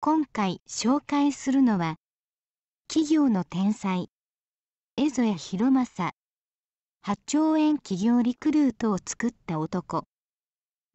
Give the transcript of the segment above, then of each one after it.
今回紹介するのは企業の天才江添博正8兆円企業リクルートを作った男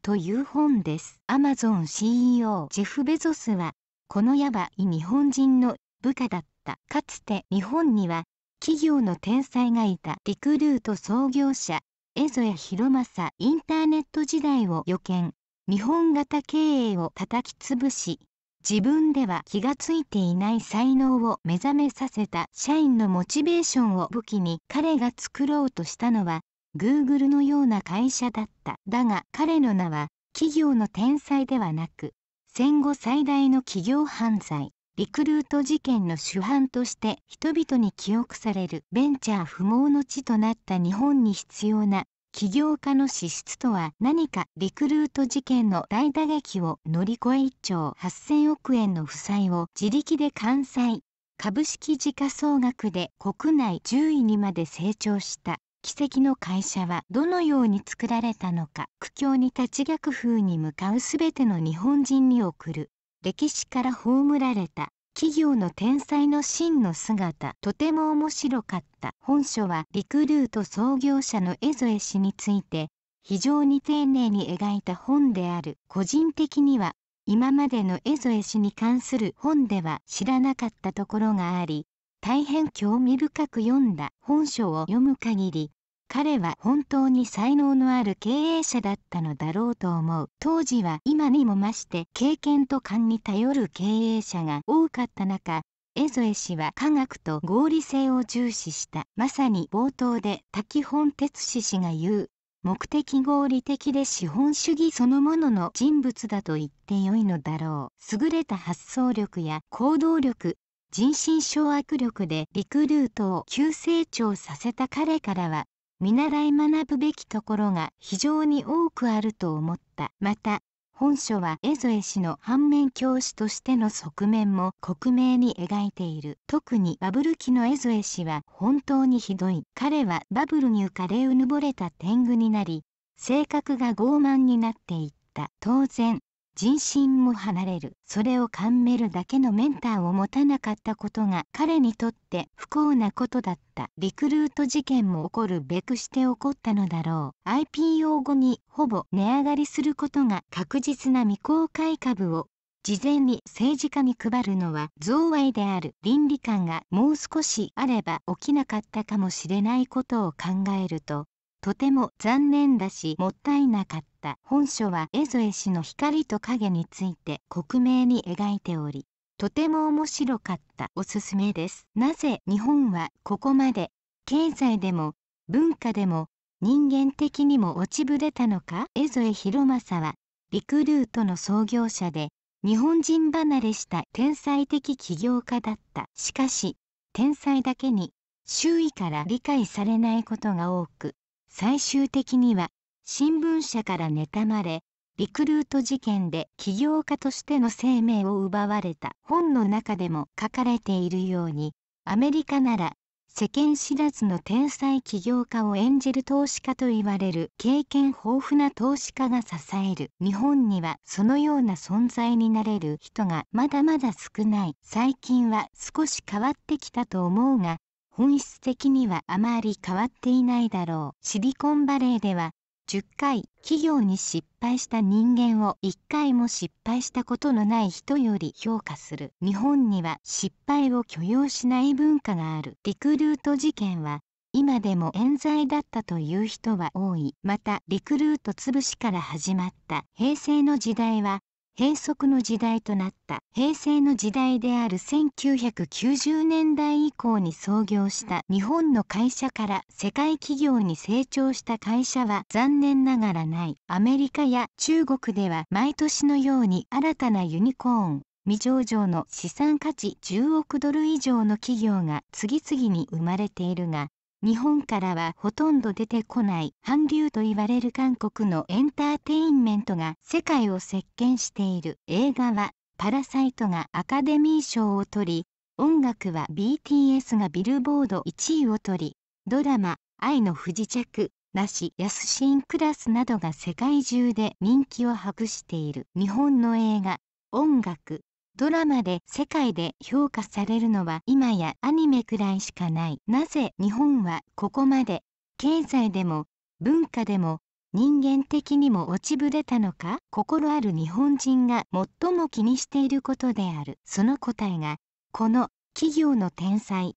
という本ですアマゾン CEO ジェフ・ベゾスはこのヤバい日本人の部下だったかつて日本には企業の天才がいたリクルート創業者江添博正インターネット時代を予見日本型経営を叩き潰し自分では気がついていない才能を目覚めさせた社員のモチベーションを武器に彼が作ろうとしたのは Google のような会社だっただが彼の名は企業の天才ではなく戦後最大の企業犯罪リクルート事件の主犯として人々に記憶されるベンチャー不毛の地となった日本に必要な起業家の資質とは何かリクルート事件の大打撃を乗り越え1兆8000億円の負債を自力で完済株式時価総額で国内10位にまで成長した奇跡の会社はどのように作られたのか苦境に立ち逆風に向かう全ての日本人に送る歴史から葬られた企業の天才の真の姿とても面白かった本書はリクルート創業者の江添氏について非常に丁寧に描いた本である個人的には今までの江添氏に関する本では知らなかったところがあり大変興味深く読んだ本書を読む限り彼は本当に才能のある経営者だったのだろうと思う当時は今にも増して経験と勘に頼る経営者が多かった中江添氏は科学と合理性を重視したまさに冒頭で滝本哲史氏が言う目的合理的で資本主義そのものの人物だと言ってよいのだろう優れた発想力や行動力人心掌握力でリクルートを急成長させた彼からは見習い学ぶべきところが非常に多くあると思ったまた本書は江添氏の反面教師としての側面も克明に描いている特にバブル期の江添氏は本当にひどい彼はバブルに浮かれうぬぼれた天狗になり性格が傲慢になっていった当然人心も離れるそれを感めるだけのメンターを持たなかったことが彼にとって不幸なことだったリクルート事件も起こるべくして起こったのだろう IPO 後にほぼ値上がりすることが確実な未公開株を事前に政治家に配るのは贈賄である倫理観がもう少しあれば起きなかったかもしれないことを考えるととても残念だしもったいなかった本書は江添氏の光と影について克明に描いておりとても面白かったおすすめですなぜ日本はここまで経済でも文化でも人間的にも落ちぶれたのか江添博正はリクルートの創業者で日本人離れした天才的起業家だったしかし天才だけに周囲から理解されないことが多く最終的には新聞社から妬まれリクルート事件で起業家としての生命を奪われた本の中でも書かれているようにアメリカなら世間知らずの天才起業家を演じる投資家といわれる経験豊富な投資家が支える日本にはそのような存在になれる人がまだまだ少ない最近は少し変わってきたと思うが本質的にはあまり変わっていないだろう。シリコンバレーでは10回企業に失敗した人間を1回も失敗したことのない人より評価する。日本には失敗を許容しない文化がある。リクルート事件は今でも冤罪だったという人は多い。またリクルート潰しから始まった平成の時代は閉塞の時代となった平成の時代である1990年代以降に創業した日本の会社から世界企業に成長した会社は残念ながらないアメリカや中国では毎年のように新たなユニコーン未上場の資産価値10億ドル以上の企業が次々に生まれているが日本からはほとんど出てこない韓流と言われる韓国のエンターテインメントが世界を席巻している映画は「パラサイト」がアカデミー賞を取り音楽は BTS がビルボード1位を取りドラマ「愛の不時着」なしシンクラスなどが世界中で人気を博している日本の映画音楽ドラマで世界で評価されるのは今やアニメくらいしかない。なぜ日本はここまで経済でも文化でも人間的にも落ちぶれたのか心ある日本人が最も気にしていることである。その答えがこの企業の天才。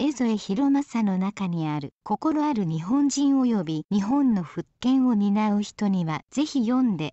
江添博正の中にある心ある日本人及び日本の復権を担う人にはぜひ読んで